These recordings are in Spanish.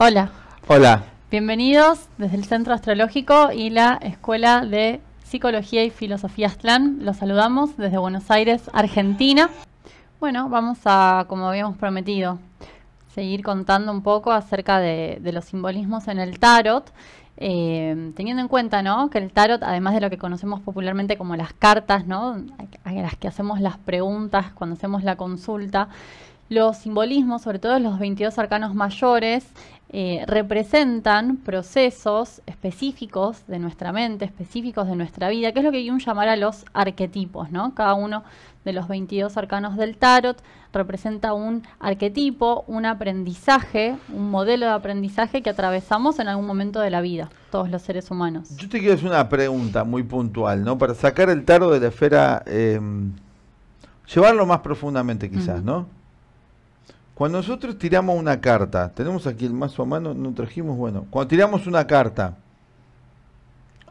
Hola. Hola. Bienvenidos desde el Centro Astrológico y la Escuela de Psicología y Filosofía Aztlán. Los saludamos desde Buenos Aires, Argentina. Bueno, vamos a, como habíamos prometido, seguir contando un poco acerca de, los simbolismos en el tarot. Eh, teniendo en cuenta ¿no? que el tarot, además de lo que conocemos popularmente como las cartas, ¿no? a las que hacemos las preguntas cuando hacemos la consulta, los simbolismos, sobre todo los 22 arcanos mayores, eh, representan procesos específicos de nuestra mente, específicos de nuestra vida, que es lo que Jung llamará los arquetipos, ¿no? Cada uno de los 22 arcanos del tarot representa un arquetipo, un aprendizaje, un modelo de aprendizaje que atravesamos en algún momento de la vida, todos los seres humanos. Yo te quiero hacer una pregunta muy puntual, ¿no? Para sacar el tarot de la esfera, em, llevarlo más profundamente quizás, ¿no? Cuando nosotros tiramos una carta, tenemos aquí el mazo a mano, no trajimos, bueno, cuando tiramos una carta,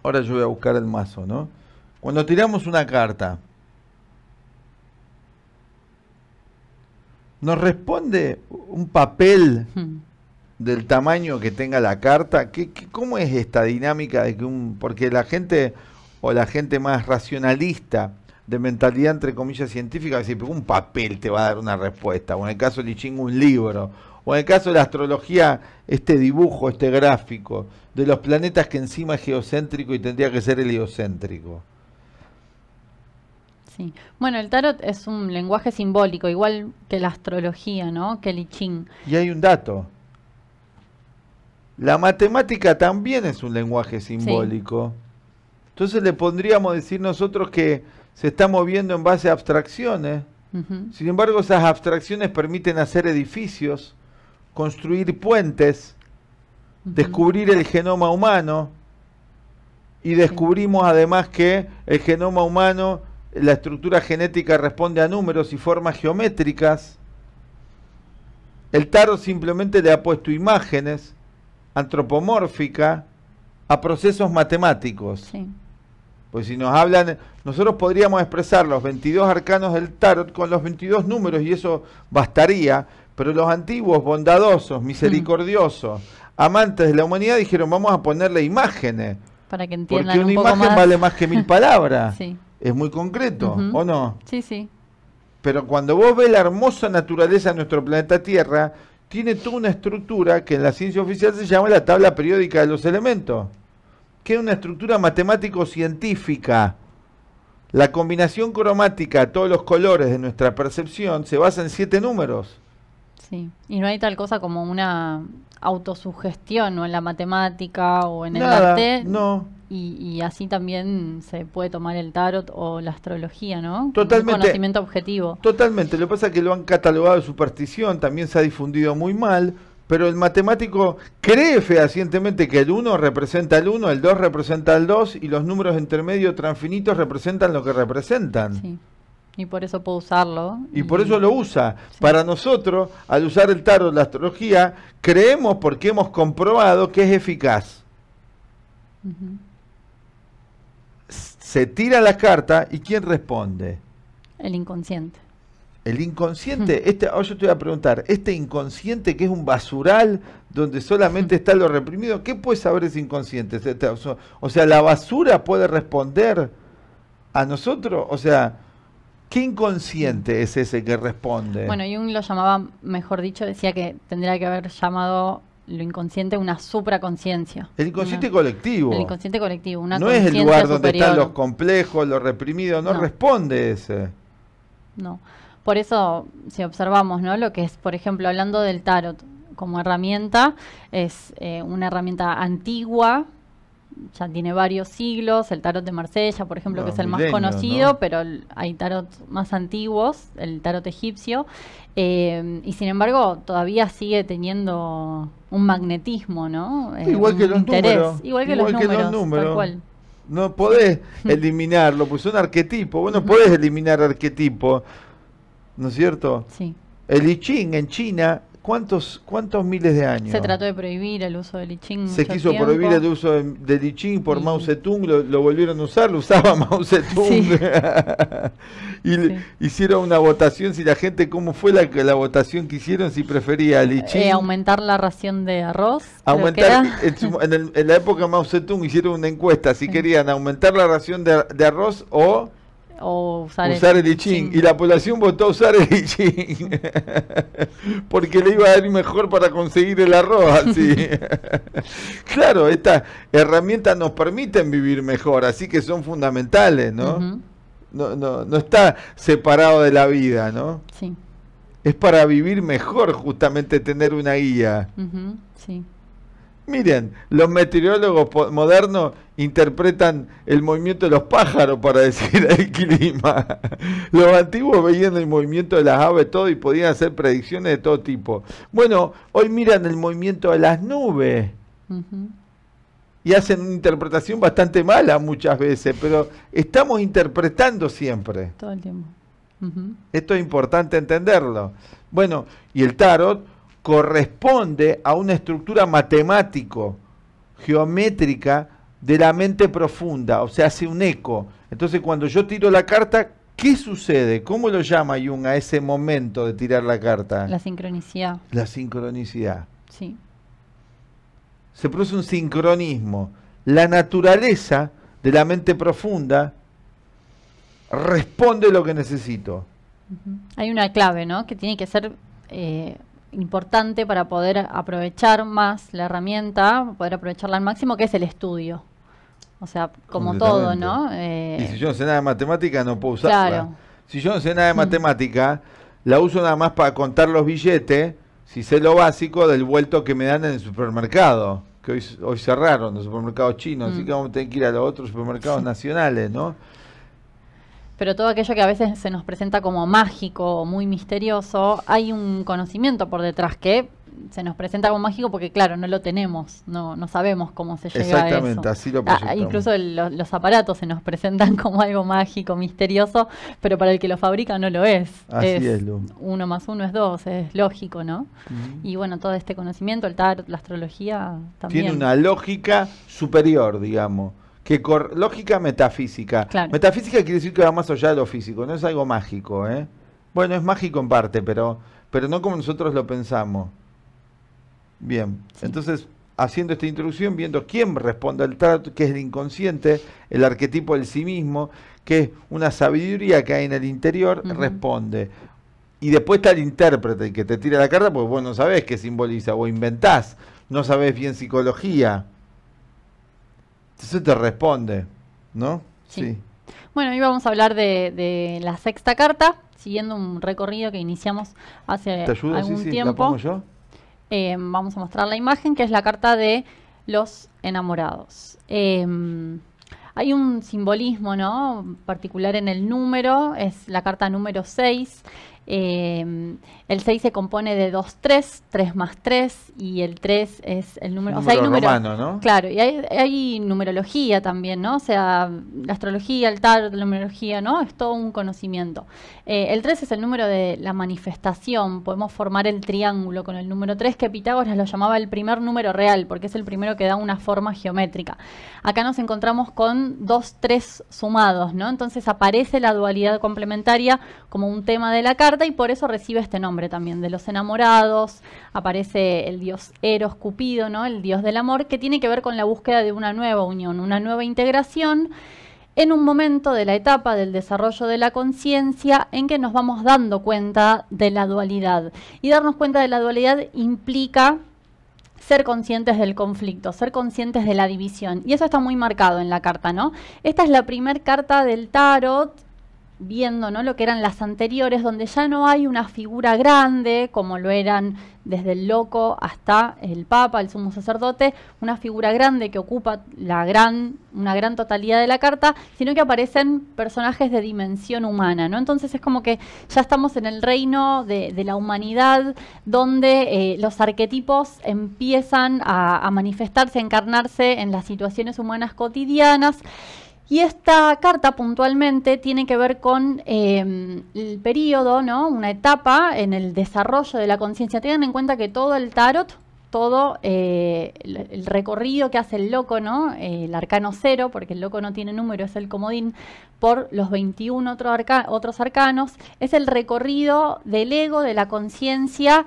ahora yo voy a buscar el mazo, ¿no? Cuando tiramos una carta, nos responde un papel hmm. del tamaño que tenga la carta. cómo es esta dinámica de que un, porque la gente o la gente más racionalista de mentalidad entre comillas científica, decir, un papel te va a dar una respuesta, o en el caso de Liching un libro, o en el caso de la astrología este dibujo, este gráfico de los planetas que encima es geocéntrico y tendría que ser heliocéntrico. Sí. Bueno, el tarot es un lenguaje simbólico, igual que la astrología, ¿no? Que el Ching. Y hay un dato. La matemática también es un lenguaje simbólico. Entonces le pondríamos decir nosotros que se está moviendo en base a abstracciones. Sin embargo, esas abstracciones permiten hacer edificios, construir puentes, descubrir el genoma humano y descubrimos además que el genoma humano, la estructura genética responde a números y formas geométricas. El tarot simplemente le ha puesto imágenes antropomórficas a procesos matemáticos. Pues si nos hablan, nosotros podríamos expresar los 22 arcanos del tarot con los 22 números y eso bastaría, pero los antiguos, bondadosos, misericordiosos, amantes de la humanidad, dijeron, vamos a ponerle imágenes. Para que Porque una imagen vale más que mil palabras. sí. Es muy concreto, ¿o no? Sí, sí. Pero cuando vos ves la hermosa naturaleza de nuestro planeta Tierra, tiene toda una estructura que en la ciencia oficial se llama la tabla periódica de los elementos que una estructura matemático-científica. La combinación cromática, todos los colores de nuestra percepción, se basa en siete números. Sí, y no hay tal cosa como una autosugestión o en la matemática o en el arte. No. Y, así también se puede tomar el tarot o la astrología, ¿no? Totalmente. conocimiento objetivo. Totalmente. Lo que pasa es que lo han catalogado de superstición, también se ha difundido muy mal pero el matemático cree fehacientemente que el 1 representa el 1, el 2 representa el 2 y los números intermedios transfinitos representan lo que representan. Sí. Y por eso puedo usarlo. Y, por eso lo usa. Para nosotros, al usar el tarot, la astrología, creemos porque hemos comprobado que es eficaz. Se tira la carta y ¿quién responde? El inconsciente. El inconsciente, este, yo te voy a preguntar, este inconsciente que es un basural donde solamente está lo reprimido, ¿qué puede saber ese inconsciente? O sea, la basura puede responder a nosotros, o sea, ¿Qué inconsciente es ese que responde? Bueno, Jung lo llamaba, mejor dicho, decía que tendría que haber llamado lo inconsciente una supraconciencia. El inconsciente colectivo. El inconsciente colectivo. Una no es el lugar donde están los complejos, los reprimidos, no, no, responde ese. No. Por eso, si observamos ¿no? lo que es, por ejemplo, hablando del tarot como herramienta, es eh, una herramienta antigua, ya tiene varios siglos, el tarot de Marsella, por ejemplo, que es el más conocido, pero hay tarot más antiguos, el tarot egipcio, eh, y sin embargo todavía sigue teniendo un magnetismo, ¿no? Eh, igual, que los números, igual que No podés eliminarlo, pues un arquetipo, vos no podés eliminar arquetipos ¿no es cierto? Sí. El I Ching en China, ¿cuántos, cuántos miles de años? Se trató de prohibir el uso del I Ching. Se quiso prohibir el uso del I Ching por Mao Zedong, lo, volvieron a usar, lo usaba Mao Zedong. y hicieron una votación, si la gente, ¿cómo fue la, la votación que hicieron? Si prefería el I eh, Ching. aumentar la ración de arroz. Aumentar, en, la época Mao Zedong hicieron una encuesta si querían aumentar la ración de arroz o usar, el, el Y la población votó usar el Ching, Porque le iba a ir mejor para conseguir el arroz. Así. claro, estas herramientas nos permiten vivir mejor, así que son fundamentales, ¿no? no, no, no está separado de la vida, ¿no? Es para vivir mejor justamente tener una guía. Miren, los meteorólogos modernos interpretan el movimiento de los pájaros para decir el clima. Los antiguos veían el movimiento de las aves, todo, y podían hacer predicciones de todo tipo. Bueno, hoy miran el movimiento de las nubes. Y hacen una interpretación bastante mala muchas veces, pero estamos interpretando siempre. Todo el tiempo. Esto es importante entenderlo. Bueno, y el tarot corresponde a una estructura matemático, geométrica de la mente profunda, o sea, hace un eco. Entonces, cuando yo tiro la carta, ¿qué sucede? ¿Cómo lo llama Jung a ese momento de tirar la carta? La sincronicidad. La sincronicidad. Sí. Se produce un sincronismo. La naturaleza de la mente profunda responde lo que necesito. Hay una clave, ¿no? Que tiene que ser eh, importante para poder aprovechar más la herramienta, poder aprovecharla al máximo, que es el estudio. O sea, como todo, ¿no? Eh, y si yo no sé nada de matemática, no puedo usarla. Si yo no sé nada de mm. matemática, la uso nada más para contar los billetes, si sé lo básico del vuelto que me dan en el supermercado, que hoy, cerraron los supermercados chinos, así mm. que vamos a tener que ir a los otros supermercados nacionales, ¿no? pero todo aquello que a veces se nos presenta como mágico o muy misterioso, hay un conocimiento por detrás que se nos presenta como mágico porque claro, no lo tenemos, no, no sabemos cómo se llega a eso. Exactamente, así lo ah, Incluso los aparatos se nos presentan como algo mágico, misterioso, pero para el que lo fabrica no lo es. Así es, uno más uno es dos, es lógico, ¿no? Y bueno, todo este conocimiento, el tarot, la astrología también. Tiene una lógica superior, digamos que lógica metafísica. Metafísica quiere decir que va más allá de lo físico, no es algo mágico, ¿eh? Bueno, es mágico en parte, pero, pero no como nosotros lo pensamos. Bien, entonces haciendo esta introducción, viendo quién responde al trato, que es el inconsciente, el arquetipo del sí mismo, que es una sabiduría que hay en el interior, responde. Y después está el intérprete que te tira la carta porque vos no sabés qué simboliza o inventás, no sabés bien psicología se te responde, ¿no? Sí. Bueno, hoy vamos a hablar de, la sexta carta, siguiendo un recorrido que iniciamos hace ¿Te algún tiempo. Em, vamos a mostrar la imagen, que es la carta de los enamorados. Em, hay un simbolismo, ¿no? Particular en el número, es la carta número 6. El 6 se compone de 2, 3, 3 más 3 y el 3 es el número... ¿no? Claro, y hay, numerología también, ¿no? O sea, la astrología, el tarot, la numerología, ¿no? Es todo un conocimiento. Eh, el 3 es el número de la manifestación, podemos formar el triángulo con el número 3 que Pitágoras lo llamaba el primer número real, porque es el primero que da una forma geométrica. Acá nos encontramos con 2, 3 sumados, ¿no? Entonces aparece la dualidad complementaria como un tema de la carta y por eso recibe este nombre también de los enamorados, aparece el dios Eros Cupido, ¿no? El dios del amor, que tiene que ver con la búsqueda de una nueva unión, una nueva integración en un momento de la etapa del desarrollo de la conciencia en que nos vamos dando cuenta de la dualidad. Y darnos cuenta de la dualidad implica ser conscientes del conflicto, ser conscientes de la división. Y eso está muy marcado en la carta, ¿no? Esta es la primera carta del tarot viendo ¿no? lo que eran las anteriores, donde ya no hay una figura grande, como lo eran desde el loco hasta el Papa, el sumo sacerdote, una figura grande que ocupa la gran, una gran totalidad de la carta, sino que aparecen personajes de dimensión humana. ¿no? Entonces es como que ya estamos en el reino de, la humanidad, donde eh, los arquetipos empiezan a, a manifestarse, a encarnarse en las situaciones humanas cotidianas. Y esta carta puntualmente tiene que ver con em, el periodo, ¿no? una etapa en el desarrollo de la conciencia. Tengan en cuenta que todo el tarot, todo eh, el, recorrido que hace el loco, ¿no? Eh, el arcano cero, porque el loco no tiene número, es el comodín, por los 21 otros arcanos, es el recorrido del ego, de la conciencia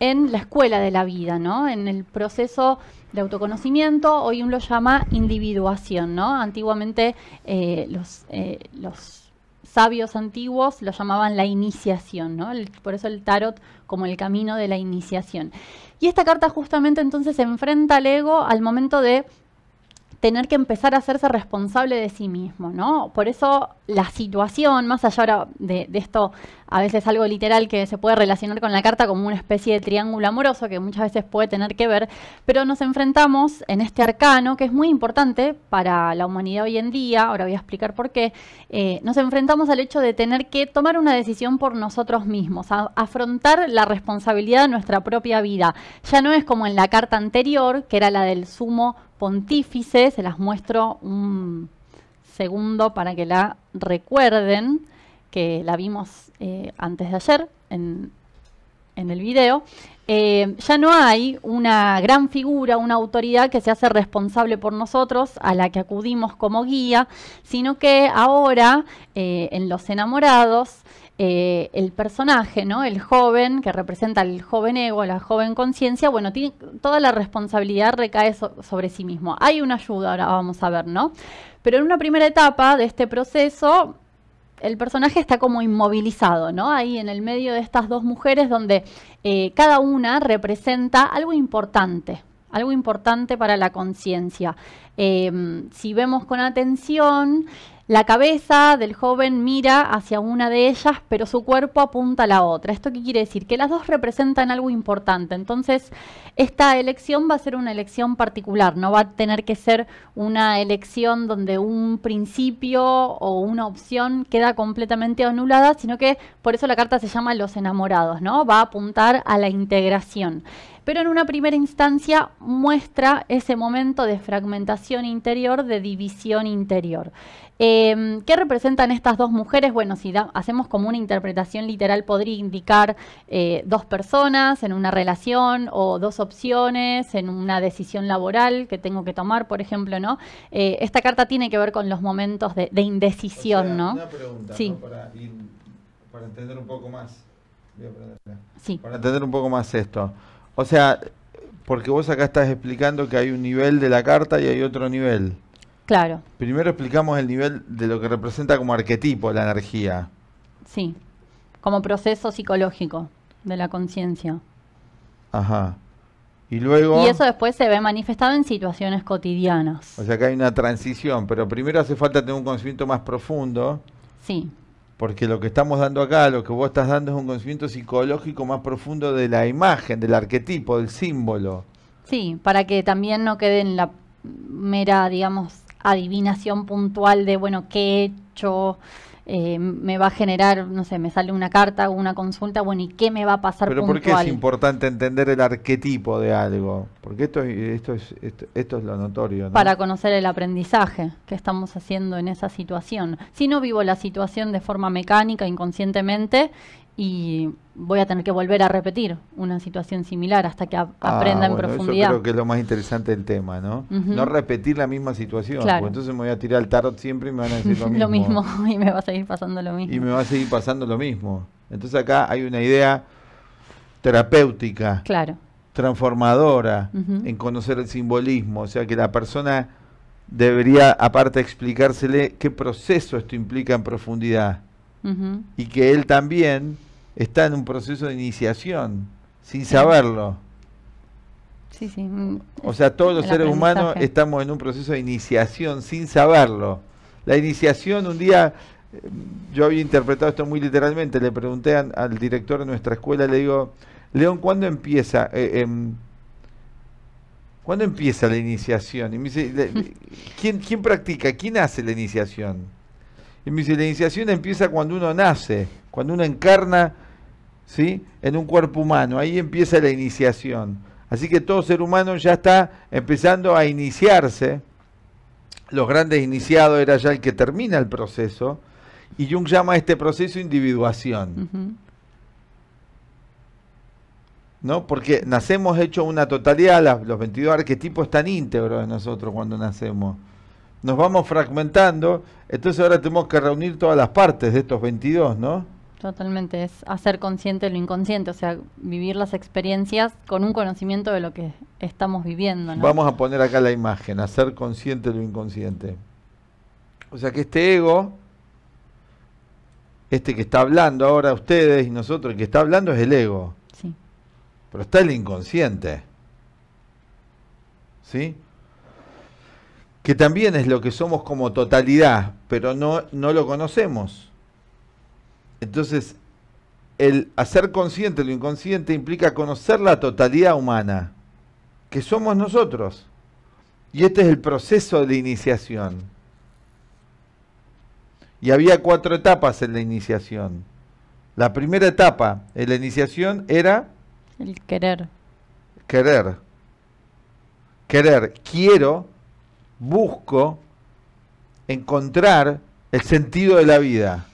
en la escuela de la vida, ¿no? en el proceso autoconocimiento, hoy uno lo llama individuación, ¿no? Antiguamente eh, los, eh, los sabios antiguos lo llamaban la iniciación, ¿no? por eso el tarot como el camino de la iniciación. Y esta carta justamente entonces enfrenta al ego al momento de tener que empezar a hacerse responsable de sí mismo, ¿no? Por eso la situación, más allá de, esto, a veces algo literal que se puede relacionar con la carta como una especie de triángulo amoroso que muchas veces puede tener que ver, pero nos enfrentamos en este arcano que es muy importante para la humanidad hoy en día, ahora voy a explicar por qué, eh, nos enfrentamos al hecho de tener que tomar una decisión por nosotros mismos, afrontar la responsabilidad de nuestra propia vida. Ya no es como en la carta anterior, que era la del sumo Pontífices, se las muestro un segundo para que la recuerden, que la vimos eh, antes de ayer en, el video, eh, ya no hay una gran figura, una autoridad que se hace responsable por nosotros, a la que acudimos como guía, sino que ahora eh, en los enamorados eh, el personaje, ¿no? El joven que representa el joven ego, la joven conciencia, bueno, tiene, toda la responsabilidad recae sobre sí mismo. Hay una ayuda, ahora vamos a ver, ¿no? Pero en una primera etapa de este proceso, el personaje está como inmovilizado, ¿no? Ahí en el medio de estas dos mujeres donde eh, cada una representa algo importante, algo importante para la conciencia. Em, si vemos con atención, la cabeza del joven mira hacia una de ellas, pero su cuerpo apunta a la otra. ¿Esto qué quiere decir? Que las dos representan algo importante. Entonces, esta elección va a ser una elección particular, no va a tener que ser una elección donde un principio o una opción queda completamente anulada, sino que por eso la carta se llama Los enamorados, ¿no? Va a apuntar a la integración pero en una primera instancia muestra ese momento de fragmentación interior, de división interior. Em, ¿Qué representan estas dos mujeres? Bueno, si hacemos como una interpretación literal, podría indicar eh, dos personas en una relación o dos opciones en una decisión laboral que tengo que tomar, por ejemplo, ¿no? Eh, esta carta tiene que ver con los momentos de, indecisión, ¿no? Una pregunta, Para, entender un poco más. sí. Para entender un poco más esto. O sea, porque vos acá estás explicando que hay un nivel de la carta y hay otro nivel. Claro. Primero explicamos el nivel de lo que representa como arquetipo la energía. Sí, como proceso psicológico de la conciencia. Ajá. Y luego. Y eso después se ve manifestado en situaciones cotidianas. O sea que hay una transición, pero primero hace falta tener un conocimiento más profundo. Sí porque lo que estamos dando acá, lo que vos estás dando es un conocimiento psicológico más profundo de la imagen, del arquetipo, del símbolo. Sí, para que también no quede en la mera, digamos, adivinación puntual de, bueno, qué he hecho, eh, me va a generar, no sé, me sale una carta o una consulta, bueno, ¿y qué me va a pasar Pero puntual? ¿por qué es importante entender el arquetipo de algo? Porque esto, esto, es, es lo notorio. Para conocer el aprendizaje que estamos haciendo en esa situación. Si no vivo la situación de forma mecánica, inconscientemente, y voy a tener que volver a repetir una situación similar hasta que ah, aprenda en profundidad. Eso creo que es lo más interesante del tema, ¿no? No repetir la misma situación, porque entonces me voy a tirar el tarot siempre y me van a decir lo mismo. lo mismo, y me va a seguir pasando lo mismo. Y me va a seguir pasando lo mismo. Entonces acá hay una idea terapéutica, claro. transformadora, en conocer el simbolismo, o sea que la persona debería aparte explicársele qué proceso esto implica en profundidad. Y que él también está en un proceso de iniciación, sin saberlo. Sí, sí. Mm, o sea, todos los seres humanos estamos en un proceso de iniciación sin saberlo. La iniciación, un día, eh, yo había interpretado esto muy literalmente, le pregunté al director de nuestra escuela, le digo, León, ¿cuándo empieza? Eh, em, ¿Cuándo empieza la iniciación? Y me dice, ¿quién practica? ¿Quién hace la iniciación? Y me dice, la iniciación empieza cuando uno nace, cuando uno encarna ¿sí? en un cuerpo humano. Ahí empieza la iniciación. Así que todo ser humano ya está empezando a iniciarse. Los grandes iniciados era ya el que termina el proceso. Y Jung llama a este proceso individuación. ¿No? Porque nacemos hecho una totalidad, los 22 arquetipos están íntegros de nosotros cuando nacemos. Nos vamos fragmentando, entonces ahora tenemos que reunir todas las partes de estos 22, ¿no? Totalmente, es hacer consciente lo inconsciente, o sea, vivir las experiencias con un conocimiento de lo que estamos viviendo. Vamos a poner acá la imagen, hacer consciente lo inconsciente. O sea que este ego, este que está hablando ahora ustedes y nosotros, el que está hablando es el ego. Sí. Pero está el inconsciente. ¿Sí? Que también es lo que somos como totalidad, pero no, no lo conocemos. Entonces, el hacer consciente lo inconsciente implica conocer la totalidad humana, que somos nosotros. Y este es el proceso de iniciación. Y había cuatro etapas en la iniciación. La primera etapa en la iniciación era... El querer. Querer. Querer. Quiero, busco, encontrar el sentido de la vida.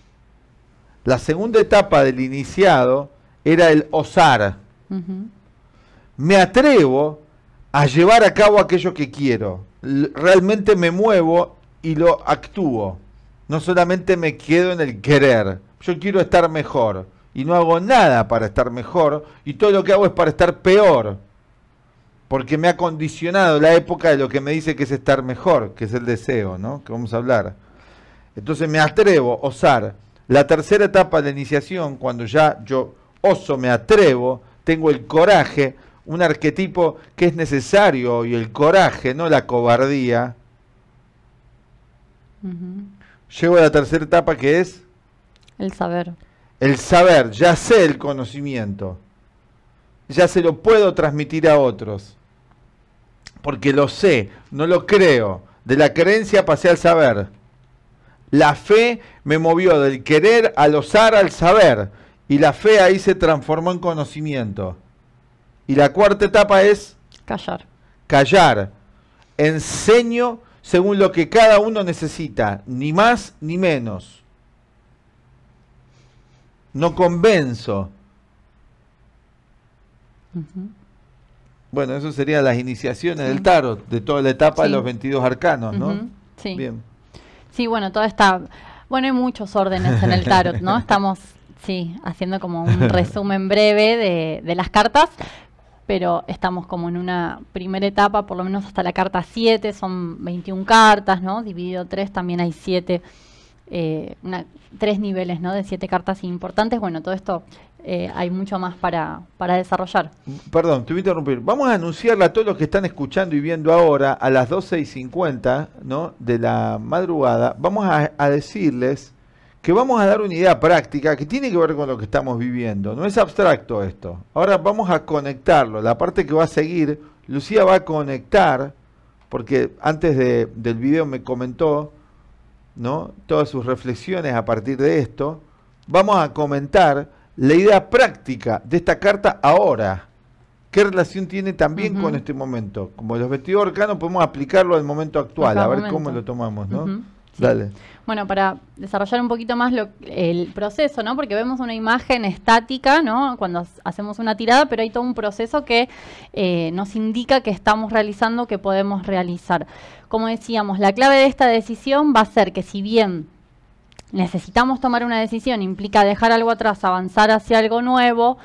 La segunda etapa del iniciado era el osar. Me atrevo a llevar a cabo aquello que quiero. realmente me muevo y lo actúo. No solamente me quedo en el querer. Yo quiero estar mejor y no hago nada para estar mejor y todo lo que hago es para estar peor. Porque me ha condicionado la época de lo que me dice que es estar mejor, que es el deseo, ¿no? Que vamos a hablar. Entonces me atrevo, a osar, la tercera etapa de iniciación, cuando ya yo oso me atrevo, tengo el coraje, un arquetipo que es necesario y el coraje, no la cobardía. Llego a la tercera etapa que es... El saber. El saber, ya sé el conocimiento, ya se lo puedo transmitir a otros, porque lo sé, no lo creo, de la creencia pasé al saber. La fe me movió del querer al osar al saber. Y la fe ahí se transformó en conocimiento. Y la cuarta etapa es... Callar. Callar. Enseño según lo que cada uno necesita, ni más ni menos. No convenzo. Bueno, eso serían las iniciaciones del tarot, de toda la etapa de los 22 arcanos, ¿no? Sí. Bien. Sí, bueno, toda esta... Bueno, hay muchos órdenes en el tarot, ¿no? Estamos, sí, haciendo como un resumen breve de, las cartas, pero estamos como en una primera etapa, por lo menos hasta la carta 7, son 21 cartas, ¿no? Dividido 3, también hay 7, eh, niveles, ¿no? De siete cartas importantes. Bueno, todo esto eh, hay mucho más para, desarrollar. Perdón, te voy a interrumpir. Vamos a anunciarle a todos los que están escuchando y viendo ahora, a las 12 y 50 ¿no? de la madrugada, vamos a, decirles que vamos a dar una idea práctica que tiene que ver con lo que estamos viviendo. No es abstracto esto. Ahora vamos a conectarlo. La parte que va a seguir, Lucía va a conectar, porque antes del video me comentó ¿no? todas sus reflexiones a partir de esto. Vamos a comentar la idea práctica de esta carta ahora. ¿Qué relación tiene también con este momento? Como los vestidos orcanos podemos aplicarlo al momento actual, a ver cómo lo tomamos, ¿no? Dale. Bueno, para desarrollar un poquito más el proceso, ¿no? Porque vemos una imagen estática, ¿no? Cuando hacemos una tirada, pero hay todo un proceso que eh, nos indica que estamos realizando, que podemos realizar. Como decíamos, la clave de esta decisión va a ser que si bien necesitamos tomar una decisión, implica dejar algo atrás, avanzar hacia algo nuevo,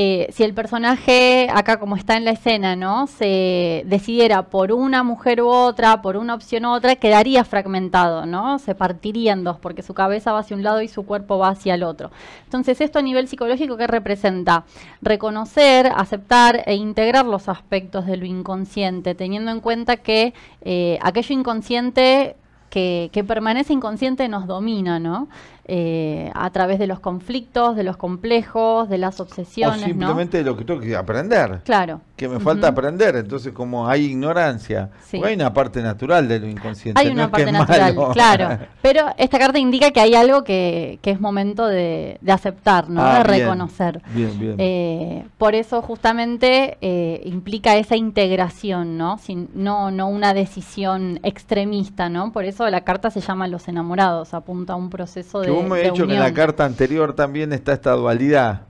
eh, si el personaje, acá como está en la escena, ¿no? Se decidiera por una mujer u otra, por una opción u otra, quedaría fragmentado, ¿no? Se partirían dos, porque su cabeza va hacia un lado y su cuerpo va hacia el otro. Entonces, esto a nivel psicológico, ¿qué representa? Reconocer, aceptar e integrar los aspectos de lo inconsciente, teniendo en cuenta que eh, aquello inconsciente que, permanece inconsciente nos domina, ¿no? Eh, a través de los conflictos, de los complejos, de las obsesiones. simplemente lo que tengo que aprender. Claro. Que me falta aprender. Entonces, como hay ignorancia, hay una parte natural de lo inconsciente. Hay una parte es natural, malo. claro. Pero esta carta indica que hay algo que, es momento de, aceptar, ¿no? Ah, de reconocer. Eh, por eso, justamente, eh, implica esa integración, ¿no? Sin, no, no una decisión extremista, ¿no? Por eso la carta se llama Los enamorados, apunta a un proceso de ¿Cómo he hecho que en la carta anterior también está esta dualidad?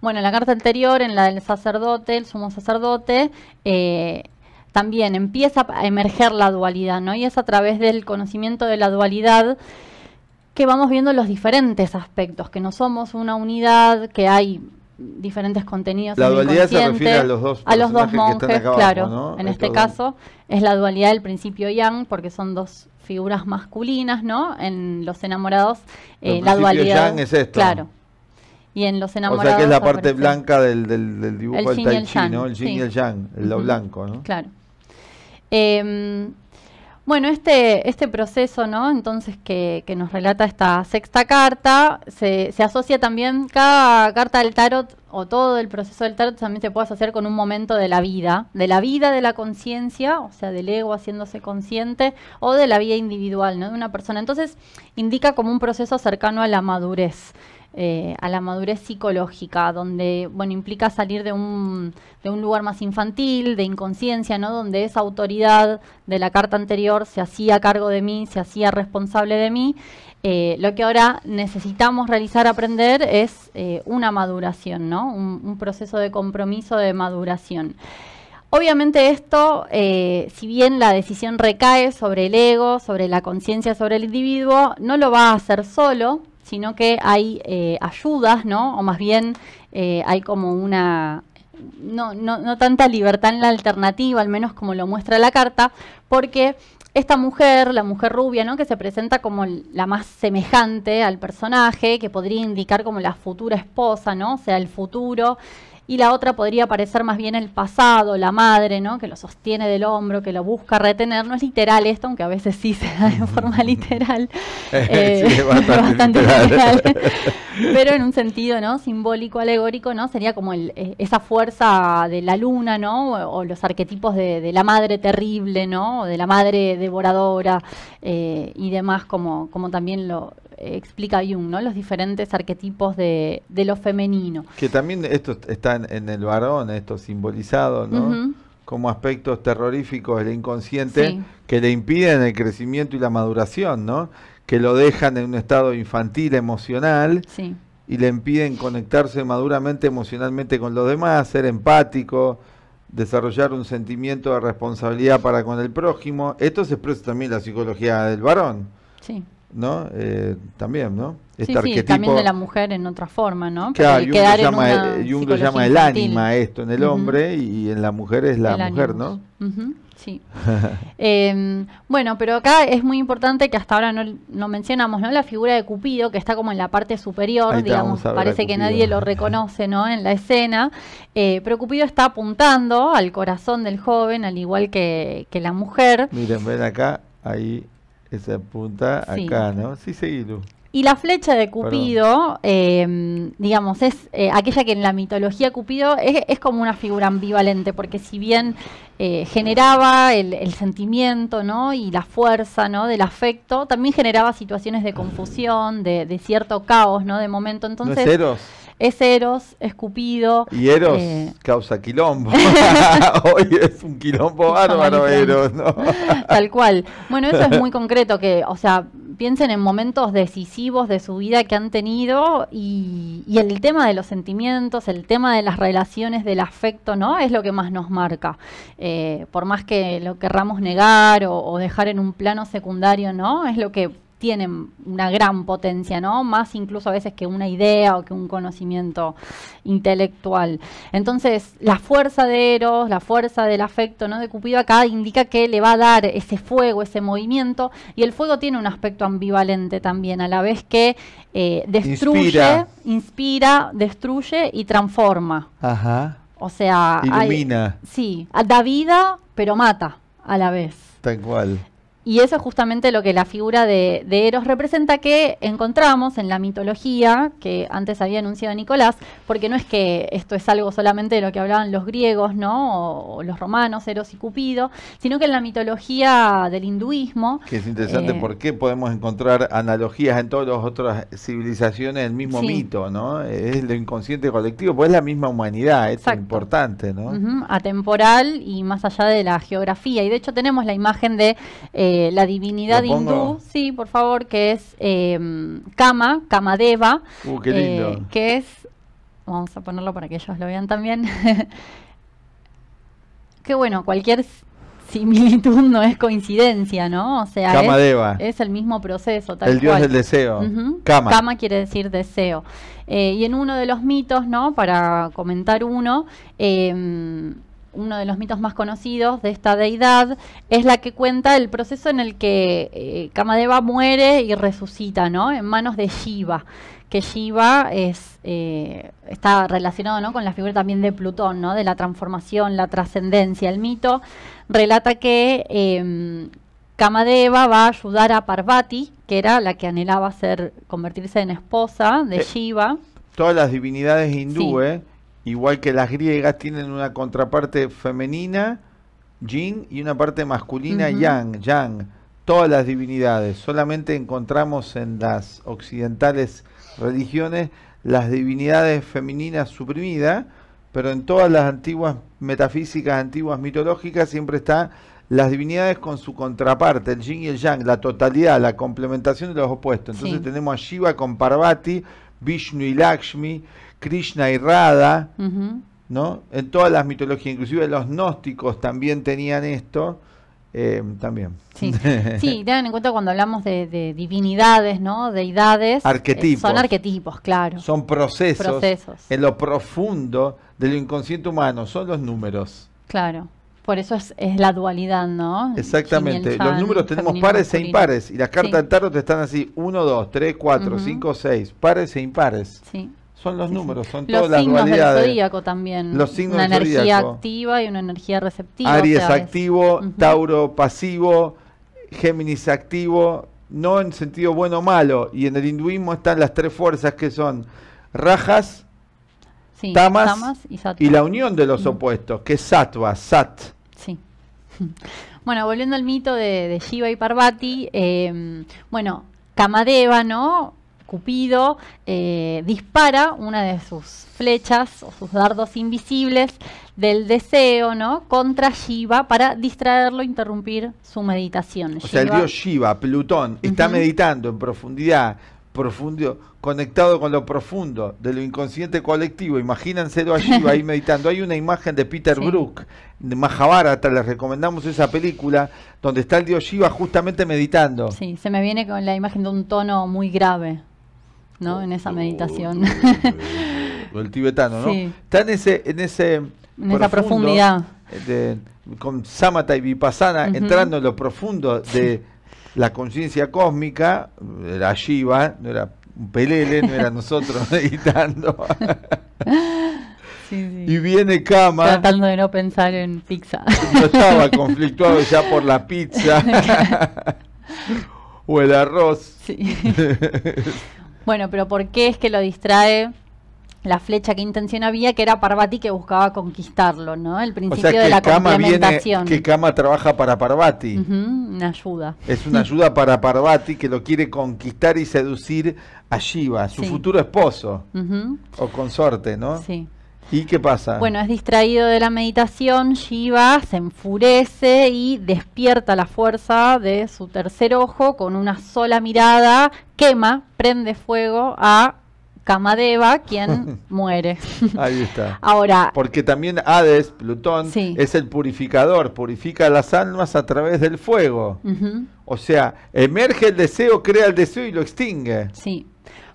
Bueno, en la carta anterior, en la del sacerdote, el sumo sacerdote, eh, también empieza a emerger la dualidad, ¿no? Y es a través del conocimiento de la dualidad que vamos viendo los diferentes aspectos, que no somos una unidad, que hay diferentes contenidos. La dualidad se refiere a los dos, a los dos monjes, claro. En este caso es la dualidad del principio yang, porque son dos figuras masculinas, ¿no? En los enamorados, eh, la dualidad. Yang es esto. Claro. Y en los enamorados. O sea que es la parte blanca del, del, dibujo del tai chi, ¿no? El yin y el yang, el lo blanco, ¿no? Claro. Eh, bueno, este, este proceso, ¿no? Entonces que, nos relata esta sexta carta, se, se, asocia también, cada carta del tarot o todo el proceso del tarot también se puede asociar con un momento de la vida, de la vida de la conciencia, o sea, del ego haciéndose consciente, o de la vida individual, ¿no? De una persona. Entonces indica como un proceso cercano a la madurez. Eh, a la madurez psicológica, donde bueno, implica salir de un, lugar más infantil, de inconsciencia, ¿no? donde esa autoridad de la carta anterior se hacía cargo de mí, se hacía responsable de mí. Eh, lo que ahora necesitamos realizar, aprender, es eh, una maduración, ¿no? un, proceso de compromiso de maduración. Obviamente esto, si bien la decisión recae sobre el ego, sobre la conciencia, sobre el individuo, no lo va a hacer solo, sino que hay eh, ayudas, ¿no? O más bien eh, hay como una... No, no tanta libertad en la alternativa, al menos como lo muestra la carta, porque esta mujer, la mujer rubia, ¿no? que se presenta como la más semejante al personaje, que podría indicar como la futura esposa, ¿no? O sea, el futuro, y la otra podría parecer más bien el pasado, la madre, ¿no? que lo sostiene del hombro, que lo busca retener. No es literal esto, aunque a veces sí se da de forma eh, literal. literal. Pero en un sentido ¿no? simbólico, alegórico, ¿no? sería como eh, esa fuerza de la luna, ¿no? o, los arquetipos de, la madre terrible, ¿no? de la madre devoradora eh, y demás, como, como también lo, explica Jung, ¿no? Los diferentes arquetipos de, de lo femenino. Que también esto está en el varón, esto simbolizado, Como aspectos terroríficos del inconsciente que le impiden el crecimiento y la maduración, ¿no? Que lo dejan en un estado infantil emocional y le impiden conectarse maduramente emocionalmente con los demás, ser empático, desarrollar un sentimiento de responsabilidad para con el prójimo. Esto se expresa también en la psicología del varón. Sí. ¿no? Eh, también, ¿no? Este sí, sí, también de la mujer en otra forma, ¿no? Claro, Jung, lo eh, llama, el, Jung ánima esto en el hombre y en la mujer es la mujer, ¿no? sí. Em, bueno, pero acá es muy importante que hasta ahora no, mencionamos, ¿no? La figura de Cupido, que está como en la parte superior, digamos, parece que nadie lo reconoce, ¿no? En la escena, eh, pero Cupido está apuntando al corazón del joven, al igual que, que la mujer. Miren, ven acá, ahí esa punta acá, ¿no? Sí, Y la flecha de Cupido, em, digamos, es eh, aquella que en la mitología Cupido es, como una figura ambivalente, porque si bien eh, generaba el, sentimiento ¿no? y la fuerza ¿no? del afecto, también generaba situaciones de confusión, de, cierto caos, ¿no? De momento, entonces... ¿No es Eros, escupido. Y Eros eh, causa quilombo. Hoy es un quilombo bárbaro Eros, ¿no? Tal cual. Bueno, eso es muy concreto, que, o sea, piensen en momentos decisivos de su vida que han tenido y, el tema de los sentimientos, el tema de las relaciones, del afecto, ¿no? Es lo que más nos marca. Eh, por más que lo querramos negar o dejar en un plano secundario, ¿no? Es lo que tienen una gran potencia, ¿no? Más incluso a veces que una idea o que un conocimiento intelectual. Entonces, la fuerza de Eros, la fuerza del afecto, ¿no? De Cupido acá indica que le va a dar ese fuego, ese movimiento, y el fuego tiene un aspecto ambivalente también, a la vez que eh, destruye, inspira. destruye y transforma. Ajá. O sea, ilumina. sí, da vida, pero mata a la vez. Tal cual. Y eso es justamente lo que la figura de, Eros representa, que encontramos en la mitología que antes había anunciado Nicolás, porque no es que esto es algo solamente de lo que hablaban los griegos, ¿no? O, los romanos, Eros y Cupido, sino que en la mitología del hinduismo. Que es interesante eh, porque podemos encontrar analogías en todas las otras civilizaciones del mismo mito, ¿no? Es lo inconsciente colectivo, pues es la misma humanidad, es importante, ¿no? atemporal y más allá de la geografía. Y de hecho tenemos la imagen de. Eh, eh, la divinidad hindú, sí, por favor, que es em, Kama, Kama, Kamadeva, uh, qué lindo. Eh, que es, vamos a ponerlo para que ellos lo vean también, Qué bueno, cualquier similitud no es coincidencia, ¿no? O sea, es, el mismo proceso. Tal el dios del deseo. Kama. Kama. quiere decir deseo. Eh, y en uno de los mitos, ¿no? Para comentar uno, em, uno de los mitos más conocidos de esta deidad, es la que cuenta el proceso en el que eh, Kamadeva muere y resucita, ¿no? En manos de Shiva, que Shiva es, eh, está relacionado con la figura también de Plutón, ¿no? De la transformación, la trascendencia. El mito relata que em, Kamadeva va a ayudar a Parvati, que era la que anhelaba ser, convertirse en esposa de eh, Shiva. Todas las divinidades hindúes igual que las griegas, tienen una contraparte femenina, yin, y una parte masculina, yang, yang. Todas las divinidades. Solamente encontramos en las occidentales religiones las divinidades femeninas suprimidas, pero en todas las antiguas metafísicas, antiguas mitológicas, siempre están las divinidades con su contraparte, el yin y el yang, la totalidad, la complementación de los opuestos. Entonces tenemos a Shiva con Parvati, Vishnu y Lakshmi, Krishna y Radha, ¿no? En todas las mitologías, inclusive los gnósticos también tenían esto. Eh, también. Sí. tengan en cuenta cuando hablamos de, divinidades, ¿no? Deidades. Eh, arquetipos. son arquetipos, claro. Son procesos, En lo profundo del inconsciente humano, son los números. Claro. Por eso es, la dualidad, ¿no? Exactamente. los números tenemos pares e impares. Y las cartas de tarot están así: 1, 2, 3, 4, 5, 6. Pares e impares. Sí. Son los números, son todas las dualidades. Del zodíaco también. Los Una energía activa y una energía receptiva. Aries activo, Tauro pasivo, Géminis activo, no en sentido bueno o malo. Y en el hinduismo están las tres fuerzas que son rajas, tamas, y, y, la unión de los opuestos, que es sattva, sat. Sí. bueno, volviendo al mito de, de Shiva y Parvati, eh, bueno, Kamadeva, ¿no? Cupido eh, dispara una de sus flechas o sus dardos invisibles del deseo, ¿no? Contra Shiva para distraerlo, interrumpir su meditación. O sea, el dios Shiva, Plutón, está meditando en profundidad, profundo, conectado con lo profundo de lo inconsciente colectivo. Imagínenselo a Shiva ahí meditando. Hay una imagen de Peter Brook, de Mahabharata, les recomendamos esa película, donde está el dios Shiva justamente meditando. Sí, se me viene con la imagen de un tono muy grave. ¿no? En esa meditación. O el tibetano, ¿no? Está en ese, en ese en esa profundidad. con Samatha y Vipassana, entrando en lo profundo de la conciencia cósmica, era Shiva, no era un pelele, no era nosotros meditando. Y viene cama Tratando de no pensar en pizza. No estaba conflictuado ya por la pizza. o el arroz. Bueno, pero ¿por qué es que lo distrae la flecha que intención había, que era Parvati que buscaba conquistarlo, ¿no? El principio de la complementación. que Kama trabaja para Parvati. una ayuda. Es una ayuda para Parvati que lo quiere conquistar y seducir a Shiva, su futuro esposo o consorte, ¿no? Sí. ¿Y qué pasa? Bueno, es distraído de la meditación, Shiva se enfurece y despierta la fuerza de su tercer ojo con una sola mirada, quema, prende fuego a Kamadeva, quien muere. Ahí está. Ahora. Porque también Hades, Plutón, es el purificador, purifica las almas a través del fuego. O sea, emerge el deseo, crea el deseo y lo extingue. Sí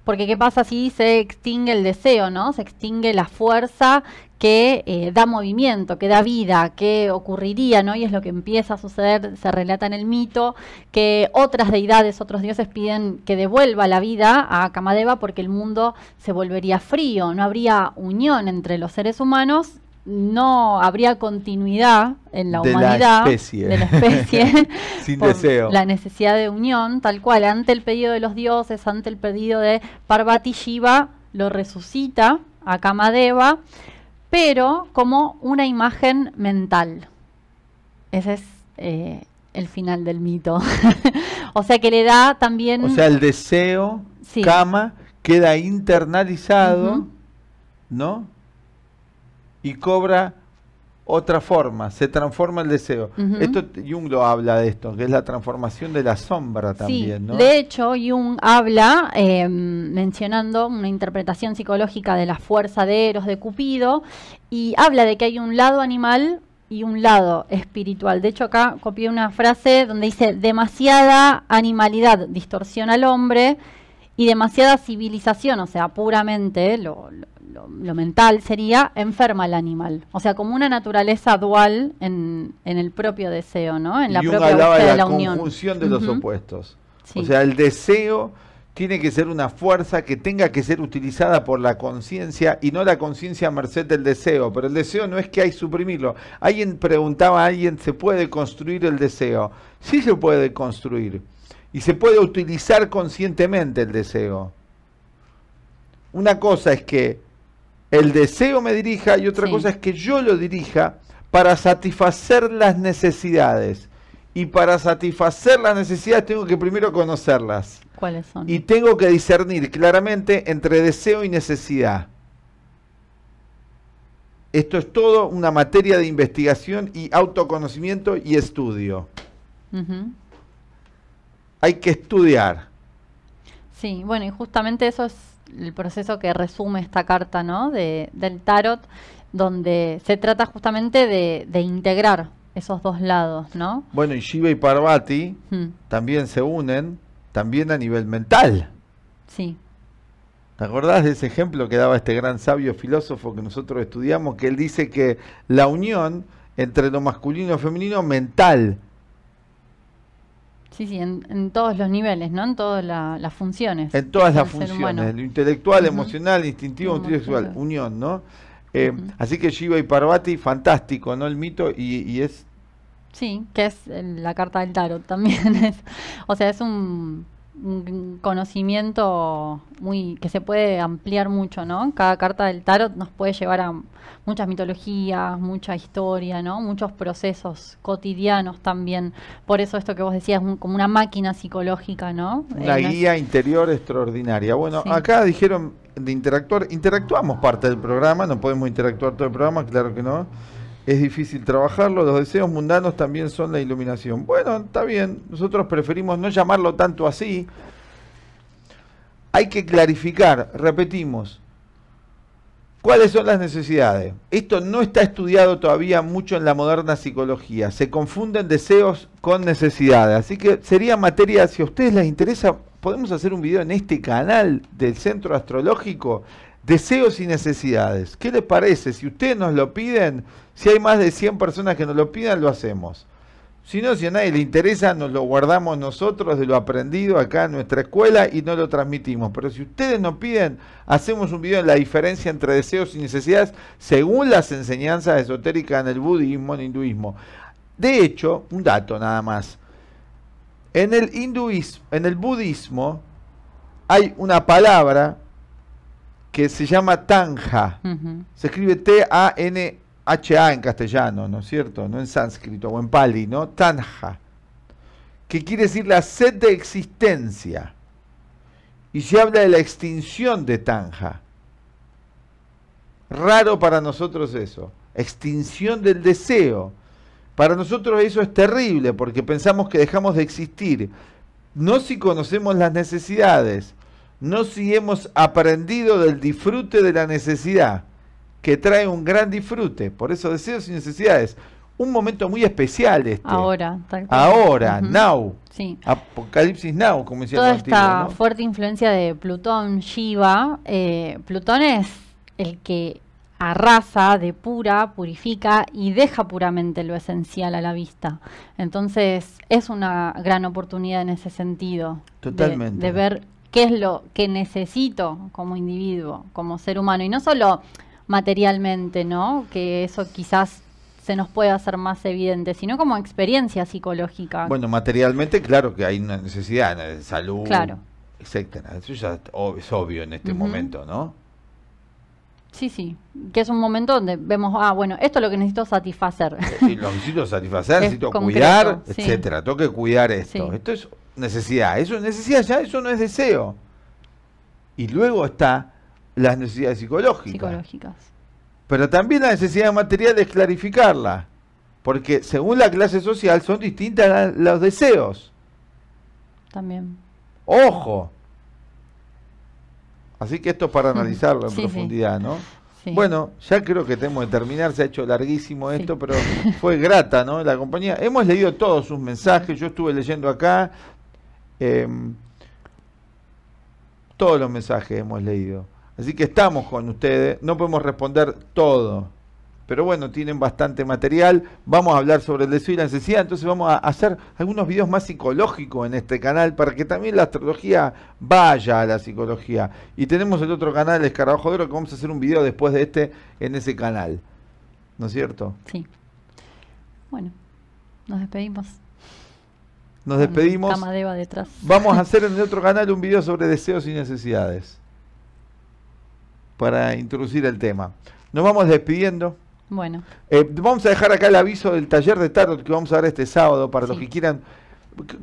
porque ¿qué pasa si se extingue el deseo, ¿no? Se extingue la fuerza que eh, da movimiento, que da vida, que ocurriría, ¿no? Y es lo que empieza a suceder, se relata en el mito, que otras deidades, otros dioses piden que devuelva la vida a Kamadeva porque el mundo se volvería frío, no habría unión entre los seres humanos no habría continuidad en la humanidad la de la especie sin deseo la necesidad de unión tal cual ante el pedido de los dioses ante el pedido de Parvati Shiva lo resucita a Kamadeva pero como una imagen mental ese es eh, el final del mito o sea que le da también o sea el deseo Kama queda internalizado no y cobra otra forma, se transforma el deseo. Esto Jung lo habla de esto, que es la transformación de la sombra también. De hecho, Jung habla, em, mencionando una interpretación psicológica de la fuerza de Eros de Cupido, y habla de que hay un lado animal y un lado espiritual. De hecho, acá copié una frase donde dice, demasiada animalidad distorsiona al hombre y demasiada civilización, o sea, puramente lo lo, mental sería enferma al animal. O sea, como una naturaleza dual en, el propio deseo, ¿no? En la propia hablaba de la, conjunción de los opuestos. O sea, el deseo tiene que ser una fuerza que tenga que ser utilizada por la conciencia y no la conciencia a merced del deseo. Pero el deseo no es que hay suprimirlo. Alguien preguntaba a alguien, ¿se puede construir el deseo? Sí se puede construir. Y se puede utilizar conscientemente el deseo. Una cosa es que el deseo me dirija y otra cosa es que yo lo dirija para satisfacer las necesidades. Y para satisfacer las necesidades tengo que primero conocerlas. ¿Cuáles son? Y tengo que discernir claramente entre deseo y necesidad. Esto es todo una materia de investigación y autoconocimiento y estudio. Hay que estudiar. Sí, bueno, y justamente eso es el proceso que resume esta carta ¿no? del tarot, donde se trata justamente de, integrar esos dos lados, ¿no? Bueno, y Shiva y Parvati hmm. también se unen, también a nivel mental. Sí. ¿Te acordás de ese ejemplo que daba este gran sabio filósofo que nosotros estudiamos, que él dice que la unión entre lo masculino y lo femenino mental, Sí, sí, en, todos los niveles, ¿no? En todas las funciones. En todas las funciones, lo intelectual, emocional, instintivo, intelectual, unión, ¿no? Eh, así que Shiva y Parvati, fantástico, ¿no? El mito y, y es... Sí, que es eh, la carta del tarot también. o sea, es un, un conocimiento muy que se puede ampliar mucho, ¿no? Cada carta del tarot nos puede llevar a muchas mitologías, mucha historia, ¿no? Muchos procesos cotidianos también. Por eso esto que vos decías, como una máquina psicológica, ¿no? Una eh, guía interior extraordinaria. Bueno, acá dijeron de interactuar, interactuamos parte del programa, no podemos interactuar todo el programa, claro que no es difícil trabajarlo, los deseos mundanos también son la iluminación. Bueno, está bien, nosotros preferimos no llamarlo tanto así. Hay que clarificar, repetimos, cuáles son las necesidades. Esto no está estudiado todavía mucho en la moderna psicología, se confunden deseos con necesidades, así que sería materia, si a ustedes les interesa, podemos hacer un video en este canal del Centro Astrológico Deseos y necesidades. ¿Qué les parece? Si ustedes nos lo piden, si hay más de 100 personas que nos lo pidan, lo hacemos. Si no, si a nadie le interesa, nos lo guardamos nosotros de lo aprendido acá en nuestra escuela y no lo transmitimos. Pero si ustedes nos piden, hacemos un video en la diferencia entre deseos y necesidades según las enseñanzas esotéricas en el budismo, en el hinduismo. De hecho, un dato nada más. En el hinduismo, en el budismo, hay una palabra que se llama Tanja. Se escribe T-A-N-H-A en castellano, ¿no es cierto? No en sánscrito o en pali, ¿no? Tanja. Que quiere decir la sed de existencia. Y se habla de la extinción de Tanja. Raro para nosotros eso. Extinción del deseo. Para nosotros eso es terrible porque pensamos que dejamos de existir. No si conocemos las necesidades no si hemos aprendido del disfrute de la necesidad, que trae un gran disfrute. Por eso deseos y necesidades. Un momento muy especial este. Ahora, Ahora, now. Apocalipsis now, como decía Toda esta fuerte influencia de Plutón, Shiva. Eh, Plutón es el que arrasa, depura, purifica y deja puramente lo esencial a la vista. Entonces es una gran oportunidad en ese sentido. Totalmente. de ver qué es lo que necesito como individuo, como ser humano, y no solo materialmente, ¿no? Que eso quizás se nos pueda hacer más evidente, sino como experiencia psicológica. Bueno, materialmente, claro que hay una necesidad de salud, claro. etcétera. Eso ya es obvio en este momento, ¿no? Sí, sí, que es un momento donde vemos, ah, bueno, esto es lo que necesito satisfacer. Sí, eh, lo necesito satisfacer, necesito cuidar, etc. etcétera. Tengo que cuidar esto. Esto es necesidad. Eso es necesidad ya, eso no es deseo. Y luego está las necesidades psicológicas. psicológicas. Pero también la necesidad material es clarificarla, porque según la clase social son distintas los deseos. También. Ojo. Así que esto es para analizarlo en profundidad, ¿no? Bueno, ya creo que tenemos que terminar, se ha hecho larguísimo esto, pero fue grata, ¿no? La compañía. Hemos leído todos sus mensajes, yo estuve leyendo acá, Em, todos los mensajes hemos leído. Así que estamos con ustedes. No podemos responder todo. Pero bueno, tienen bastante material. Vamos a hablar sobre el deseo y la necesidad. Entonces vamos a hacer algunos videos más psicológicos en este canal para que también la astrología vaya a la psicología. Y tenemos el otro canal, Escarabajo de Oro, que vamos a hacer un video después de este en ese canal. ¿No es cierto? Sí. Bueno, nos despedimos. Nos despedimos. Vamos a hacer en otro canal un video sobre deseos y necesidades. Para introducir el tema. Nos vamos despidiendo. Bueno. Eh, vamos a dejar acá el aviso del taller de tarot que vamos a dar este sábado para los que quieran.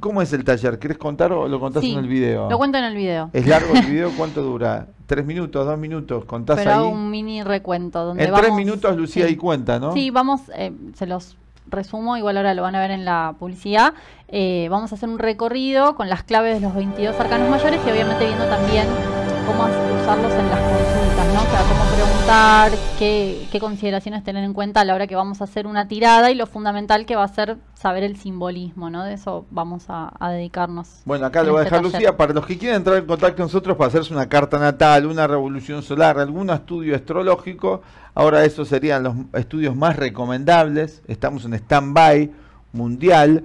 ¿Cómo es el taller? ¿Quieres contar o lo contás en el video? Lo cuento en el video. ¿Es largo el video? ¿Cuánto dura? ¿Tres minutos? ¿Dos minutos? ¿Contás Pero ahí? un mini recuento. Donde en tres minutos Lucía y ahí cuenta, ¿no? Sí, vamos, eh, se los resumo, igual ahora lo van a ver en la publicidad, eh, vamos a hacer un recorrido con las claves de los 22 arcanos mayores y obviamente viendo también cómo usarlos en las consultas. ¿no? preguntar, qué, consideraciones tener en cuenta a la hora que vamos a hacer una tirada y lo fundamental que va a ser saber el simbolismo, ¿no? De eso vamos a, dedicarnos. Bueno, acá lo voy a este dejar Lucía. Para los que quieren entrar en contacto con nosotros para hacerse una carta natal, una revolución solar, algún estudio astrológico, ahora esos serían los estudios más recomendables. Estamos en stand-by mundial.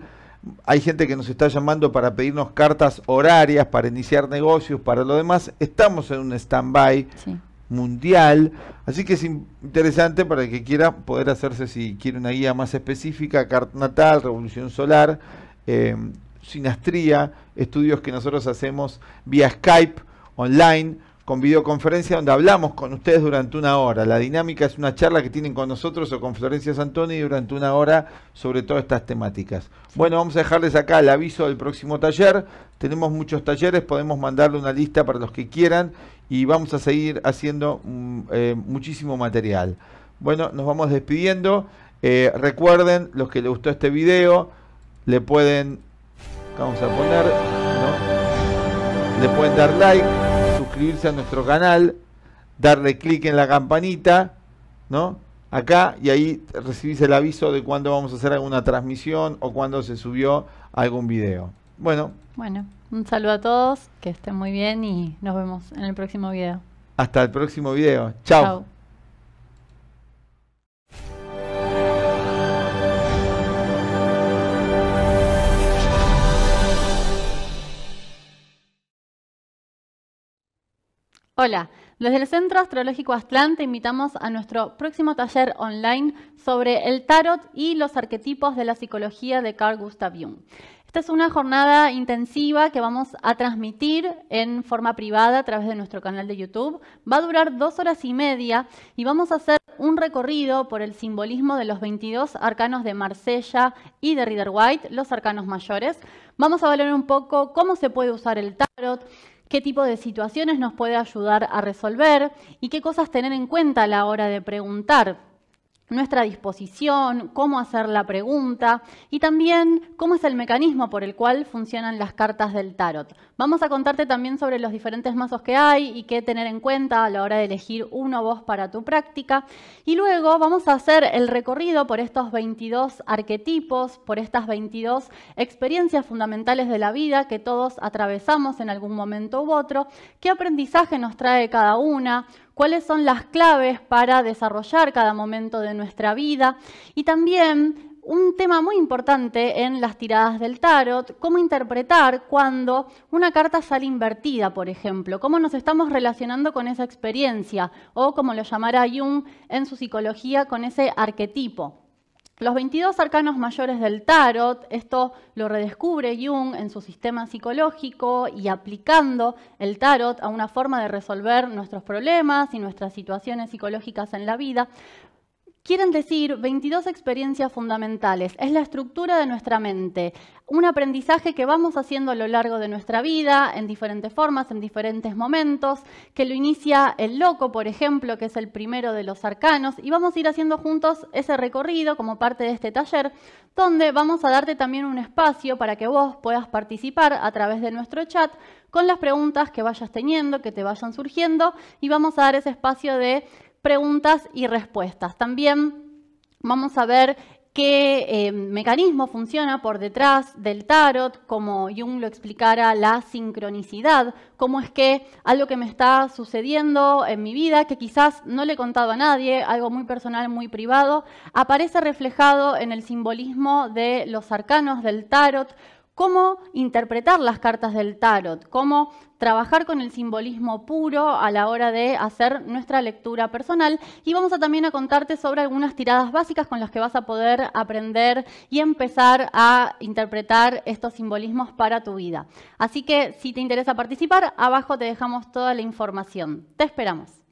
Hay gente que nos está llamando para pedirnos cartas horarias, para iniciar negocios, para lo demás. Estamos en un stand-by. Sí mundial. Así que es interesante para el que quiera poder hacerse, si quiere una guía más específica, carta natal, revolución solar, em, sinastría, estudios que nosotros hacemos vía Skype, online, con videoconferencia, donde hablamos con ustedes durante una hora. La dinámica es una charla que tienen con nosotros o con Florencia Santoni durante una hora sobre todas estas temáticas. Bueno, vamos a dejarles acá el aviso del próximo taller. Tenemos muchos talleres, podemos mandarle una lista para los que quieran y vamos a seguir haciendo mm, eh, muchísimo material. Bueno, nos vamos despidiendo. Eh, recuerden, los que les gustó este video, le pueden, vamos a poner, le pueden dar like, suscribirse a nuestro canal, darle clic en la campanita, ¿no? Acá y ahí recibís el aviso de cuando vamos a hacer alguna transmisión o cuando se subió algún video. Bueno. Bueno. Un saludo a todos, que estén muy bien y nos vemos en el próximo video. Hasta el próximo video. Chao. Hola, desde el Centro Astrológico Aztlán te invitamos a nuestro próximo taller online sobre el tarot y los arquetipos de la psicología de Carl Gustav Jung. Esta es una jornada intensiva que vamos a transmitir en forma privada a través de nuestro canal de YouTube. Va a durar dos horas y media y vamos a hacer un recorrido por el simbolismo de los 22 arcanos de Marsella y de Rider White, los arcanos mayores. Vamos a valorar un poco cómo se puede usar el tarot, qué tipo de situaciones nos puede ayudar a resolver y qué cosas tener en cuenta a la hora de preguntar nuestra disposición, cómo hacer la pregunta y también cómo es el mecanismo por el cual funcionan las cartas del tarot. Vamos a contarte también sobre los diferentes mazos que hay y qué tener en cuenta a la hora de elegir uno vos para tu práctica. Y luego vamos a hacer el recorrido por estos 22 arquetipos, por estas 22 experiencias fundamentales de la vida que todos atravesamos en algún momento u otro, qué aprendizaje nos trae cada una, cuáles son las claves para desarrollar cada momento de nuestra vida y también un tema muy importante en las tiradas del tarot, cómo interpretar cuando una carta sale invertida, por ejemplo, cómo nos estamos relacionando con esa experiencia o como lo llamará Jung en su psicología con ese arquetipo. Los 22 arcanos mayores del tarot, esto lo redescubre Jung en su sistema psicológico y aplicando el tarot a una forma de resolver nuestros problemas y nuestras situaciones psicológicas en la vida, quieren decir 22 experiencias fundamentales. Es la estructura de nuestra mente, un aprendizaje que vamos haciendo a lo largo de nuestra vida, en diferentes formas, en diferentes momentos, que lo inicia el loco, por ejemplo, que es el primero de los arcanos, y vamos a ir haciendo juntos ese recorrido como parte de este taller, donde vamos a darte también un espacio para que vos puedas participar a través de nuestro chat con las preguntas que vayas teniendo, que te vayan surgiendo, y vamos a dar ese espacio de preguntas y respuestas. También vamos a ver qué eh, mecanismo funciona por detrás del tarot, como Jung lo explicara, la sincronicidad, cómo es que algo que me está sucediendo en mi vida, que quizás no le he contado a nadie, algo muy personal, muy privado, aparece reflejado en el simbolismo de los arcanos del tarot, cómo interpretar las cartas del tarot, cómo trabajar con el simbolismo puro a la hora de hacer nuestra lectura personal y vamos a también a contarte sobre algunas tiradas básicas con las que vas a poder aprender y empezar a interpretar estos simbolismos para tu vida. Así que si te interesa participar, abajo te dejamos toda la información. Te esperamos.